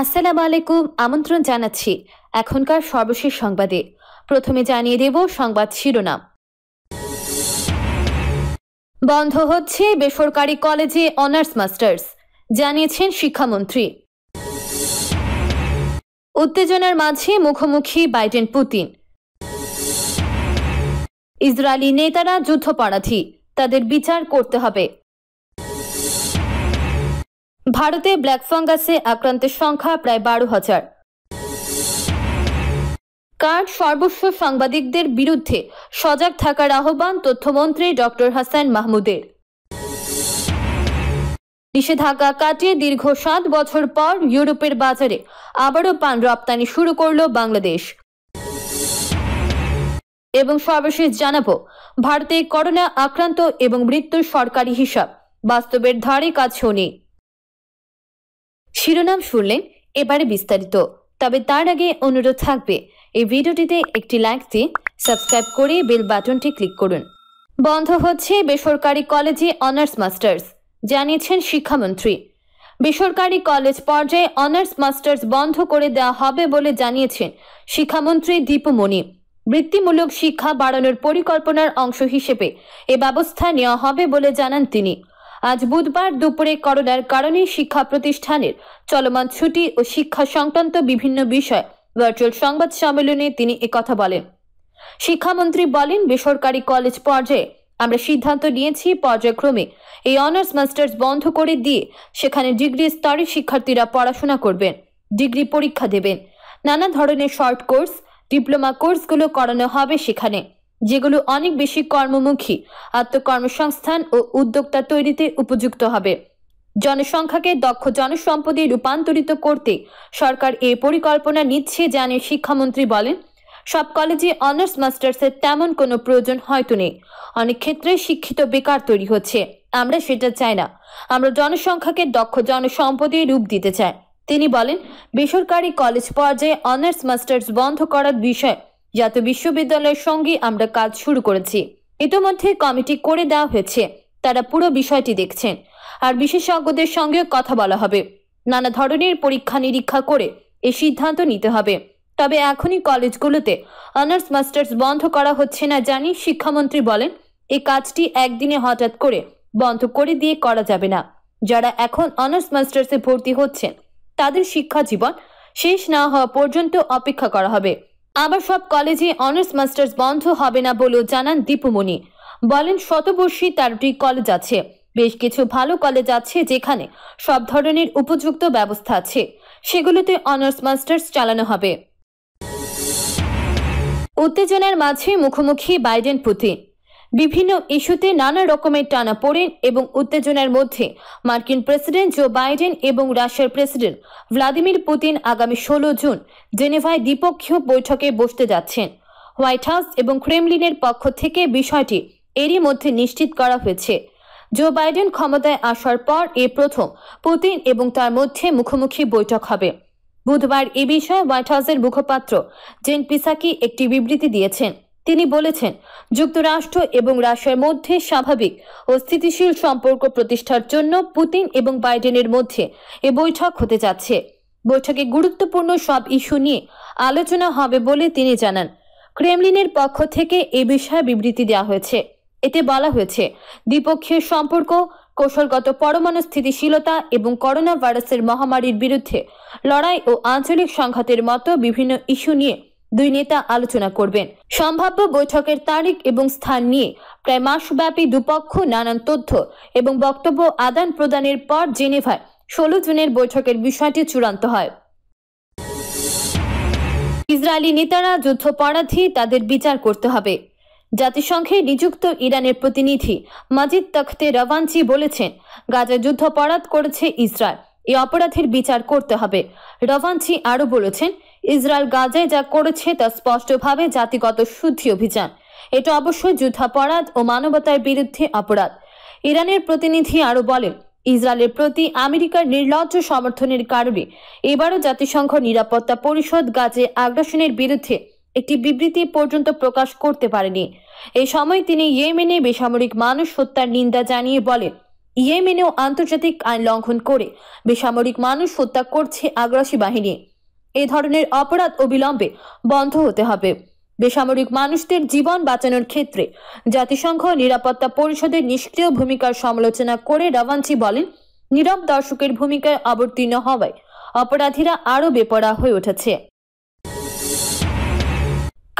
আসসালাম আলাইকুম আমন্ত্রণ জানাচ্ছি এখনকার সর্বশেষ সংবাদে প্রথমে জানিয়ে দেব সংবাদ শিরোনাম বন্ধ হচ্ছে বেসরকারি কলেজে অনার্স মাস্টার্স জানিয়েছেন শিক্ষামন্ত্রী উত্তেজনার মাঝে মুখোমুখি বাইডেন পুতিন ইসরায়েলি নেতারা যুদ্ধপরাধী তাদের বিচার করতে হবে ভারতে ব্ল্যাক ফাঙ্গাসে আক্রান্তের সংখ্যা প্রায় বারো হাজার কার্ড সর্বস্ব সাংবাদিকদের বিরুদ্ধে সজাগ থাকার আহ্বান তথ্যমন্ত্রী ডক্টর হাসান মাহমুদের নিষেধাজ্ঞা কাটিয়ে দীর্ঘ সাত বছর পর ইউরোপের বাজারে আবারও পান রপ্তানি শুরু করল বাংলাদেশ এবং সর্বশেষ জানাব ভারতে করোনা আক্রান্ত এবং মৃত্যুর সরকারি হিসাব বাস্তবের ধারে কাছেও নেই শিরোনাম শুনলেন এবারে বিস্তারিত তবে তার আগে অনুরোধ থাকবে এই ভিডিওটিতে একটি লাইক দিয়ে সাবস্ক্রাইব করে বেল বাটনটি ক্লিক করুন বন্ধ হচ্ছে বেসরকারি কলেজে অনার্স মাস্টার্স জানিয়েছেন শিক্ষামন্ত্রী বেসরকারি কলেজ পর্যায়ে অনার্স মাস্টার্স বন্ধ করে দেওয়া হবে বলে জানিয়েছেন শিক্ষামন্ত্রী দীপুমণি বৃত্তিমূলক শিক্ষা বাড়ানোর পরিকল্পনার অংশ হিসেবে এ ব্যবস্থা নেওয়া হবে বলে জানান তিনি আজ বুধবার দুপুরে করোনার কারণে শিক্ষা প্রতিষ্ঠানের চলমান ছুটি ও শিক্ষা সংক্রান্ত বিভিন্ন বিষয় ভার্চুয়াল সংবাদ সম্মেলনে তিনি একথা বলেন শিক্ষামন্ত্রী বলেন বেসরকারি কলেজ পর্যায়ে আমরা সিদ্ধান্ত নিয়েছি পর্যায়ক্রমে এই অনার্স মাস্টার্স বন্ধ করে দিয়ে সেখানে ডিগ্রি স্তরে শিক্ষার্থীরা পড়াশোনা করবেন ডিগ্রি পরীক্ষা দেবেন নানা ধরনের শর্ট কোর্স ডিপ্লোমা কোর্সগুলো করানো হবে সেখানে যেগুলো অনেক বেশি কর্মমুখী আত্মকর্মসংস্থান ও উদ্যোক্তা তৈরিতে উপযুক্ত হবে জনসংখ্যাকে দক্ষ জনসম্পদে রূপান্তরিত করতে সরকার এ পরিকল্পনা নিচ্ছে জানিয়ে শিক্ষামন্ত্রী বলেন সব কলেজে অনার্স মাস্টার্সের তেমন কোনো প্রয়োজন হয়তো নেই অনেক ক্ষেত্রে শিক্ষিত বেকার তৈরি হচ্ছে আমরা সেটা চাই না আমরা জনসংখ্যাকে দক্ষ জনসম্পদে রূপ দিতে চাই তিনি বলেন বেসরকারি কলেজ পর্যায়ে অনার্স মাস্টার্স বন্ধ করার বিষয় জাতীয় বিশ্ববিদ্যালয়ের সঙ্গে আমরা কাজ শুরু করেছি ইতোমধ্যে কমিটি করে দেওয়া হয়েছে তারা পুরো বিষয়টি দেখছেন আর বিশেষজ্ঞদের সঙ্গে কথা বলা হবে নানা ধরনের পরীক্ষা নিরীক্ষা করে এ সিদ্ধান্ত নিতে হবে তবে এখনই কলেজগুলোতে অনার্স মাস্টার্স বন্ধ করা হচ্ছে না জানি শিক্ষামন্ত্রী বলেন এই কাজটি একদিনে হঠাৎ করে বন্ধ করে দিয়ে করা যাবে না যারা এখন অনার্স মাস্টার্সে ভর্তি হচ্ছেন তাদের শিক্ষা জীবন শেষ না হওয়া পর্যন্ত অপেক্ষা করা হবে আবার সব কলেজে অনার্স মাস্টার্স বন্ধ হবে না বলেও জানান দীপুমণি বলেন শতবর্ষী তেরোটি কলেজ আছে বেশ কিছু ভালো কলেজ আছে যেখানে সব ধরনের উপযুক্ত ব্যবস্থা আছে সেগুলোতে অনার্স মাস্টার্স চালানো হবে উত্তেজনার মাঝে মুখোমুখি বাইডেন পুতিন বিভিন্ন ইস্যুতে নানা রকমের টানা পড়েন এবং উত্তেজনার মধ্যে মার্কিন প্রেসিডেন্ট জো বাইডেন এবং রাশিয়ার প্রেসিডেন্ট ভ্লাদিমির পুতিন আগামী ষোলো জুন জেনেভায় দ্বিপক্ষীয় বৈঠকে বসতে যাচ্ছেন হোয়াইট হাউস এবং ক্রেমলিনের পক্ষ থেকে বিষয়টি এরই মধ্যে নিশ্চিত করা হয়েছে জো বাইডেন ক্ষমতায় আসার পর এ প্রথম পুতিন এবং তার মধ্যে মুখোমুখি বৈঠক হবে বুধবার এ বিষয়ে হোয়াইট হাউসের মুখপাত্র জেন পিসাকি একটি বিবৃতি দিয়েছেন তিনি বলেছেন যুক্তরাষ্ট্র এবং রাশিয়ার মধ্যে স্বাভাবিক ও স্থিতিশীল সম্পর্ক প্রতিষ্ঠার জন্য পুতিন এবং বাইডেনের মধ্যে এ বৈঠক হতে যাচ্ছে বৈঠকে গুরুত্বপূর্ণ সব ইস্যু নিয়ে আলোচনা হবে বলে তিনি জানান ক্রেমলিনের পক্ষ থেকে এ বিষয়ে বিবৃতি দেওয়া হয়েছে এতে বলা হয়েছে দ্বিপক্ষীয় সম্পর্ক কৌশলগত পরমাণু স্থিতিশীলতা এবং করোনা ভাইরাসের মহামারীর বিরুদ্ধে লড়াই ও আঞ্চলিক সংঘাতের মতো বিভিন্ন ইস্যু নিয়ে দুই নেতা আলোচনা করবেন সম্ভাব্য বৈঠকের তারিখ এবং স্থান নিয়ে প্রায় মাসব্যাপী দুপক্ষ নানান তথ্য এবং বক্তব্য আদান প্রদানের পর জেনেভায় ষোলো জুনের বৈঠকের বিষয়টি চূড়ান্ত হয় ইসরায়েলি নেতারা যুদ্ধপরাধী তাদের বিচার করতে হবে জাতিসংঘে নিযুক্ত ইরানের প্রতিনিধি মাজিদ তখতে রওয়ানচি বলেছেন গাজা যুদ্ধপরাধ করেছে ইসরায়েল এই অপরাধের বিচার করতে হবে রওয়ানচি আরও বলেছেন ইসরায়েল গাজায় যা করেছে তা স্পষ্টভাবে জাতিগত শুদ্ধি অভিযান এটা অবশ্যই যুদ্ধাপরাধ ও মানবতার বিরুদ্ধে অপরাধ ইরানের প্রতিনিধি আরও বলেন ইসরায়েলের প্রতি আমেরিকার নির্লজ্জ সমর্থনের কারণে এবারও জাতিসংঘ নিরাপত্তা পরিষদ গাজে আগ্রাসনের বিরুদ্ধে একটি বিবৃতি পর্যন্ত প্রকাশ করতে পারেনি এই সময় তিনি ইয়েমেনে বেসামরিক মানুষ হত্যার নিন্দা জানিয়ে বলেন ইয়েমেনেও আন্তর্জাতিক আইন লঙ্ঘন করে বেসামরিক মানুষ হত্যা করছে আগ্রাসী বাহিনী এ ধরনের অপরাধ অবিলম্বে বন্ধ হতে হবে বেসামরিক মানুষদের জীবন বাঁচানোর ক্ষেত্রে জাতিসংঘ নিরাপত্তা পরিষদের নিষ্ক্রিয় ভূমিকার সমালোচনা করে রাভানসি বলেন নীরব দর্শকের ভূমিকায় অবতীর্ণ হওয়ায় অপরাধীরা আরও বেপরা হয়ে উঠেছে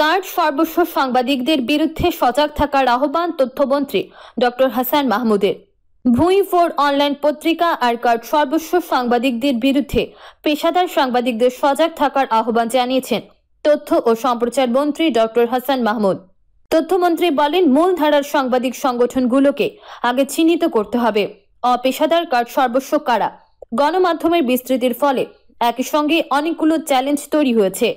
কার্ড সর্বস্ব সাংবাদিকদের বিরুদ্ধে সজাগ থাকার আহ্বান তথ্যমন্ত্রী ডক্টর হাসান মাহমুদের ফোর অনলাইন পত্রিকা আর কার্ড সর্বস্ব সাংবাদিকদের বিরুদ্ধে পেশাদার সাংবাদিকদের সজাগ থাকার আহ্বান জানিয়েছেন তথ্য ও সম্প্রচার মন্ত্রী ডক্টর হাসান মাহমুদ তথ্যমন্ত্রী বলেন মূলধারার সাংবাদিক সংগঠনগুলোকে আগে চিহ্নিত করতে হবে অপেশাদার কার্ড সর্বস্ব কারা গণমাধ্যমের বিস্তৃতির ফলে একই সঙ্গে অনেকগুলো চ্যালেঞ্জ তৈরি হয়েছে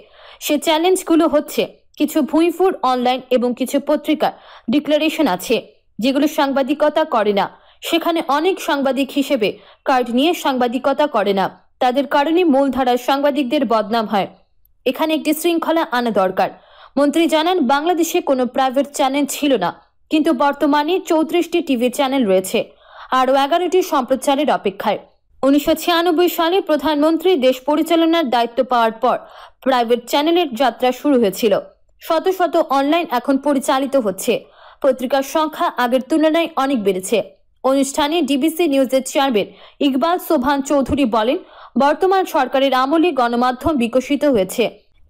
সে চ্যালেঞ্জগুলো হচ্ছে কিছু ভূঁইফুর অনলাইন এবং কিছু পত্রিকার ডিক্লারেশন আছে যেগুলো সাংবাদিকতা করে না সেখানে অনেক সাংবাদিক হিসেবে কার্ড নিয়ে সাংবাদিকতা করে না তাদের কারণে মূলধারার সাংবাদিকদের বদনাম হয় এখানে একটি শৃঙ্খলা আনা দরকার মন্ত্রী জানান বাংলাদেশে কোনো প্রাইভেট চ্যানেল ছিল না কিন্তু বর্তমানে চৌত্রিশটি টিভি চ্যানেল রয়েছে আরও এগারোটি সম্প্রচারের অপেক্ষায় উনিশশো সালে প্রধানমন্ত্রী দেশ পরিচালনার দায়িত্ব পাওয়ার পর প্রাইভেট চ্যানেলের যাত্রা শুরু হয়েছিল শত শত অনলাইন এখন পরিচালিত হচ্ছে পত্রিকার সংখ্যা আগের তুলনায় অনেক বেড়েছে অনুষ্ঠানে ডিবিসি নিউজের চেয়ারম্যান ইকবাল সোভান চৌধুরী বলেন বর্তমান সরকারের আমলে গণমাধ্যম বিকশিত হয়েছে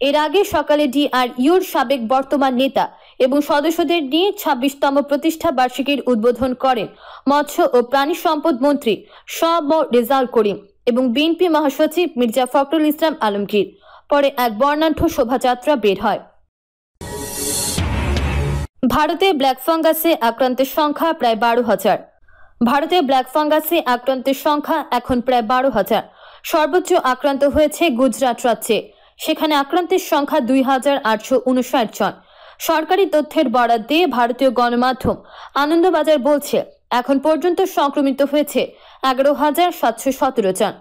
এর আগে সকালে ডিআরইউর সাবেক বর্তমান নেতা এবং সদস্যদের নিয়ে ছাব্বিশতম প্রতিষ্ঠা বার্ষিকীর উদ্বোধন করেন মৎস্য ও প্রাণী সম্পদ মন্ত্রী সব ম রেজাল করিম এবং বিএনপি মহাসচিব মির্জা ফখরুল ইসলাম আলমগীর পরে এক বর্ণাঢ্য শোভাযাত্রা বের হয় ভারতে ব্ল্যাক ফাঙ্গাসে আক্রান্তের সংখ্যা প্রায় বারো হাজার ভারতে ব্ল্যাক ফাঙ্গাসে আক্রান্তের সংখ্যা এখন প্রায় বারো হাজার সর্বোচ্চ আক্রান্ত হয়েছে গুজরাট রাজ্যে সেখানে আক্রান্তের সংখ্যা দুই হাজার আটশো উনষাট জন সরকারি তথ্যের বরাদ দিয়ে ভারতীয় গণমাধ্যম আনন্দবাজার বলছে এখন পর্যন্ত সংক্রমিত হয়েছে এগারো হাজার সাতশো সতেরো জন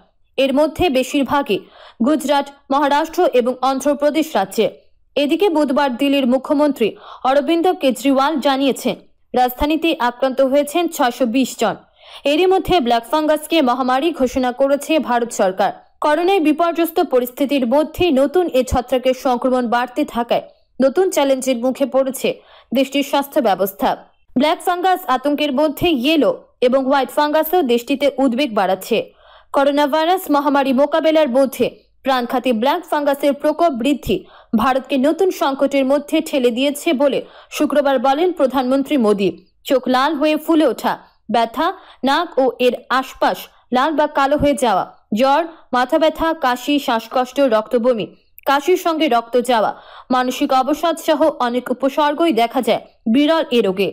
এর মধ্যে বেশিরভাগই গুজরাট মহারাষ্ট্র এবং অন্ধ্রপ্রদেশ রাজ্যে এদিকে বুধবার দিল্লির মুখ্যমন্ত্রী অরবিন্দ কেজরিওয়াল জানিয়েছেন রাজধানীতে আক্রান্ত হয়েছেন ছশো জন এরই মধ্যে ব্ল্যাক ফাঙ্গাসকে মহামারী ঘোষণা করেছে ভারত সরকার করোনায় বিপর্যস্ত পরিস্থিতির মধ্যে নতুন এ ছত্রাকের সংক্রমণ বাড়তে থাকায় নতুন চ্যালেঞ্জের মুখে পড়েছে দেশটির স্বাস্থ্য ব্যবস্থা ব্ল্যাক ফাঙ্গাস আতঙ্কের মধ্যে ইয়েলো এবং হোয়াইট ফাঙ্গাসও দেশটিতে উদ্বেগ বাড়াচ্ছে করোনা ভাইরাস মহামারী মোকাবেলার মধ্যে প্রাণঘাতী ব্ল্যাক ফাঙ্গাসের প্রকোপ বৃদ্ধি ভারতকে নতুন সংকটের মধ্যে ঠেলে দিয়েছে বলে শুক্রবার বলেন প্রধানমন্ত্রী মোদী চোখ লাল হয়ে ফুলে ওঠা ব্যথা নাক ও এর আশপাশ লাল বা কালো হয়ে যাওয়া জ্বর মাথা ব্যথা কাশি শ্বাসকষ্ট বমি কাশির সঙ্গে রক্ত যাওয়া মানসিক অবসাদ সহ অনেক উপসর্গই দেখা যায় বিরল এ রোগে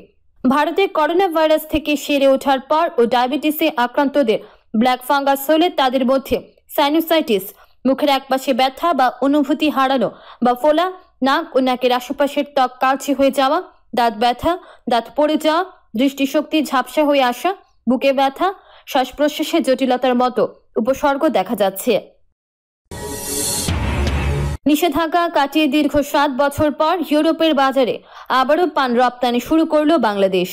ভারতে করোনা ভাইরাস থেকে সেরে ওঠার পর ও ডায়াবেটিসে আক্রান্তদের ব্ল্যাক ফাঙ্গাস হলে তাদের মধ্যে সাইনোসাইটিস মুখের একপাশে ব্যথা বা অনুভূতি হারানো বা ফোলা নাক ও নাকের আশেপাশের ত্বক কালচে হয়ে যাওয়া দাঁত ব্যথা দাঁত পড়ে যাওয়া দৃষ্টিশক্তি ঝাপসা হয়ে আসা বুকে ব্যথা শ্বাস প্রশ্বাসের জটিলতার মতো উপসর্গ দেখা যাচ্ছে নিষেধাজ্ঞা কাটিয়ে দীর্ঘ সাত বছর পর ইউরোপের বাজারে আবারও পান রপ্তানি শুরু করল বাংলাদেশ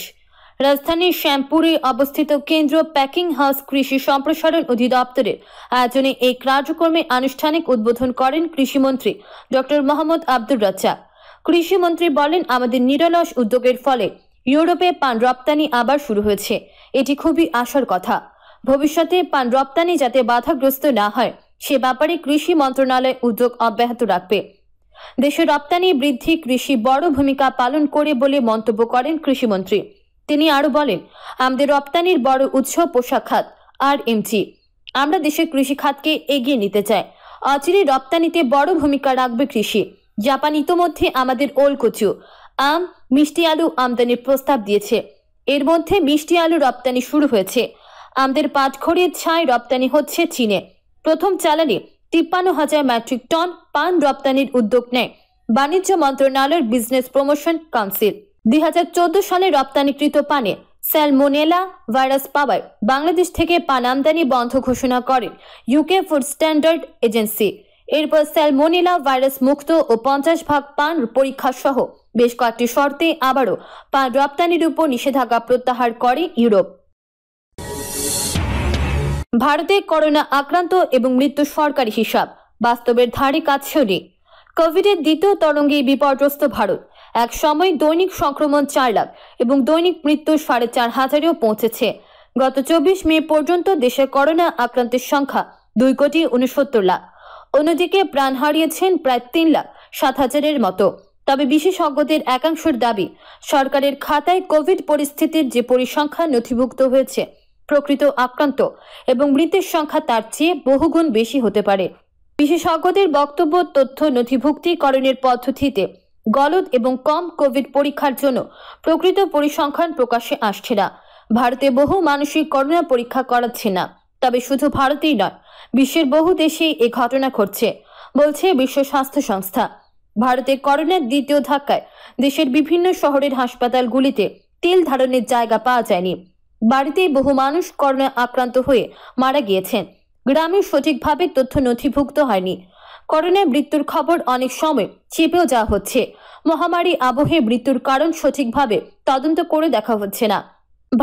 রাজধানীর শ্যামপুরে অবস্থিত কেন্দ্র প্যাকিং হাউস কৃষি সম্প্রসারণ অধিদপ্তরের আয়োজনে এই কার্যক্রমে আনুষ্ঠানিক উদ্বোধন করেন কৃষিমন্ত্রী ডক্টর মোহাম্মদ আব্দুর রাজ্জাক কৃষিমন্ত্রী বলেন আমাদের নিরলস উদ্যোগের ফলে ইউরোপে পান রপ্তানি আবার শুরু হয়েছে এটি খুবই আশার কথা ভবিষ্যতে পান রপ্তানি যাতে বাধাগ্রস্ত না হয় সে ব্যাপারে কৃষি মন্ত্রণালয় উদ্যোগ অব্যাহত রাখবে দেশে রপ্তানি বৃদ্ধি কৃষি বড় ভূমিকা পালন করে বলে মন্তব্য করেন কৃষিমন্ত্রী তিনি আরও বলেন আমাদের রপ্তানির বড় উৎস পোশাক খাত আর এমজি আমরা দেশের কৃষি খাতকে এগিয়ে নিতে চাই অচিরে রপ্তানিতে বড় ভূমিকা রাখবে কৃষি জাপান ইতোমধ্যে আমাদের ওলকচু আম মিষ্টি আলু আমদানির প্রস্তাব দিয়েছে এর মধ্যে মিষ্টি আলু রপ্তানি শুরু হয়েছে আমাদের পাটখড়ির ছাই রপ্তানি হচ্ছে চীনে প্রথম চালানে তিপ্পান্ন হাজার মেট্রিক টন পান রপ্তানির উদ্যোগ নেয় বাণিজ্য মন্ত্রণালয়ের বিজনেস প্রমোশন কাউন্সিল দুই সালে রপ্তানিকৃত পানে স্যালমোনেলা ভাইরাস পাওয়ায় বাংলাদেশ থেকে পান আমদানি বন্ধ ঘোষণা করে ইউকে ফুড স্ট্যান্ডার্ড এজেন্সি এরপর স্যালমোনেলা ভাইরাস মুক্ত ও পঞ্চাশ ভাগ পান পরীক্ষা সহ বেশ কয়েকটি শর্তে আবারও পান রপ্তানির উপর নিষেধাজ্ঞা প্রত্যাহার করে ইউরোপ ভারতে করোনা আক্রান্ত এবং মৃত্যু সরকারি হিসাব বাস্তবের ধারে কাছেও নেই কোভিডের দ্বিতীয় তরঙ্গে বিপর্যস্ত ভারত এক সময় দৈনিক সংক্রমণ চার লাখ এবং দৈনিক মৃত্যু সাড়ে চার হাজারেও পৌঁছেছে গত চব্বিশ মে পর্যন্ত দেশে করোনা আক্রান্তের সংখ্যা দুই কোটি উনসত্তর লাখ অন্যদিকে প্রাণ হারিয়েছেন প্রায় তিন লাখ সাত হাজারের মতো তবে বিশেষজ্ঞদের একাংশের দাবি সরকারের খাতায় কোভিড পরিস্থিতির যে পরিসংখ্যান নথিভুক্ত হয়েছে প্রকৃত আক্রান্ত এবং মৃতের সংখ্যা তার চেয়ে বহুগুণ বেশি হতে পারে বিশেষজ্ঞদের বক্তব্য তথ্য নথিভুক্তিকরণের পদ্ধতিতে গলদ এবং কম কোভিড পরীক্ষার জন্য প্রকৃত পরিসংখ্যান প্রকাশে আসছে না ভারতে বহু মানুষই করোনা পরীক্ষা করাচ্ছে না তবে শুধু ভারতেই নয় বিশ্বের বহু দেশেই এ ঘটনা ঘটছে বলছে বিশ্ব স্বাস্থ্য সংস্থা ভারতে করোনার দ্বিতীয় ধাক্কায় দেশের বিভিন্ন শহরের হাসপাতালগুলিতে তেল ধারণের জায়গা পাওয়া যায়নি বাড়িতেই বহু মানুষ করোনা আক্রান্ত হয়ে মারা গিয়েছেন গ্রামে সঠিকভাবে তথ্য নথিভুক্ত হয়নি করোনায় মৃত্যুর খবর অনেক সময় চেপেও যাওয়া হচ্ছে মহামারী আবহে মৃত্যুর কারণ সঠিকভাবে তদন্ত করে দেখা হচ্ছে না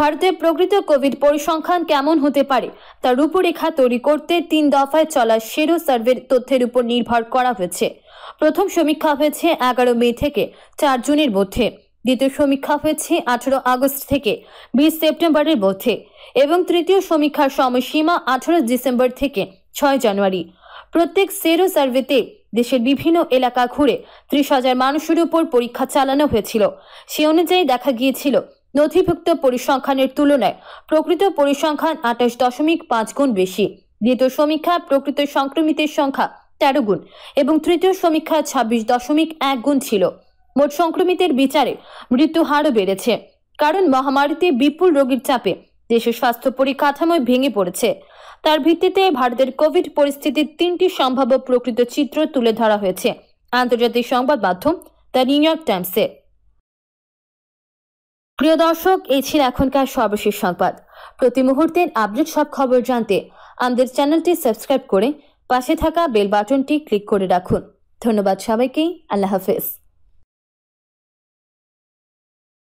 ভারতের প্রকৃত কোভিড পরিসংখ্যান কেমন হতে পারে তার রূপরেখা তৈরি করতে তিন দফায় চলা সেরো সার্ভের তথ্যের উপর নির্ভর করা হয়েছে প্রথম সমীক্ষা হয়েছে এগারো মে থেকে চার জুনের মধ্যে দ্বিতীয় সমীক্ষা হয়েছে আঠারো আগস্ট থেকে বিশ সেপ্টেম্বরের মধ্যে এবং তৃতীয় সমীক্ষার সময়সীমা আঠারো ডিসেম্বর থেকে ছয় জানুয়ারি প্রত্যেক সেরো সার্ভেতে দেশের বিভিন্ন এলাকা ঘুরে ত্রিশ হাজার মানুষের উপর পরীক্ষা চালানো হয়েছিল সে অনুযায়ী দেখা গিয়েছিল নথিভুক্ত পরিসংখ্যানের তুলনায় প্রকৃত পরিসংখ্যান আঠাশ দশমিক পাঁচ গুণ বেশি দ্বিতীয় সমীক্ষা প্রকৃত সংক্রমিতের সংখ্যা তেরো গুণ এবং তৃতীয় সমীক্ষা ছাব্বিশ দশমিক এক গুণ ছিল মোট সংক্রমিতের বিচারে মৃত্যু হারও বেড়েছে কারণ মহামারীতে বিপুল রোগীর চাপে দেশের স্বাস্থ্য পরিকাঠামোয় ভেঙে পড়েছে তার ভিত্তিতে ভারতের কোভিড পরিস্থিতির তিনটি সম্ভাব্য প্রকৃত চিত্র তুলে ধরা হয়েছে আন্তর্জাতিক সংবাদ মাধ্যম দ্য নিউ ইয়র্ক টাইমসে প্রিয় দর্শক এই ছিল এখনকার সর্বশেষ সংবাদ প্রতি মুহূর্তে আপডেট সব খবর জানতে আমাদের চ্যানেলটি সাবস্ক্রাইব করে পাশে থাকা বেল বাটনটি ক্লিক করে রাখুন ধন্যবাদ সবাইকে আল্লাহ হাফেজ